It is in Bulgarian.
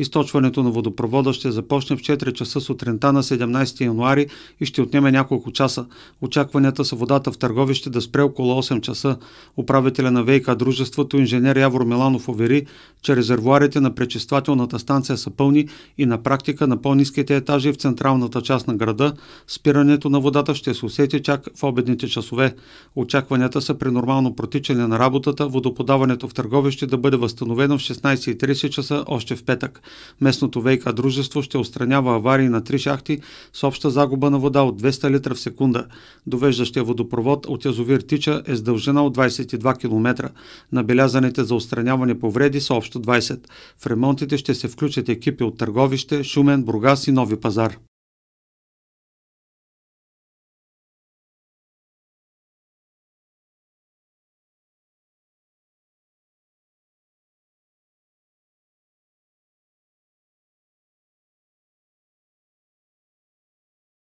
Източването на водопровода ще започне в 4 часа сутринта на 17 януари и ще отнеме няколко часа. Очакванията са водата в търговище да спре около 8 часа. Управителя на ВИК дружеството инженер Явор Миланов увери, че резервуарите на пречиствателната станция са пълни и на практика на по-низките етажи в централната част на града спирането на водата ще се усети чак в обедните часове. Очакванията са при нормално протичане на работата водоподаването в търговище да бъде възстановено в 16.30 часа още в петък. Местното ВК дружество ще устранява аварии на три шахти с обща загуба на вода от 200 литра в секунда. Довеждащия водопровод от язовир Тича е с дължина от 22 км. Набелязаните за устраняване повреди са общо 20. В ремонтите ще се включат екипи от Търговище, Шумен, Бургас и Нови пазар.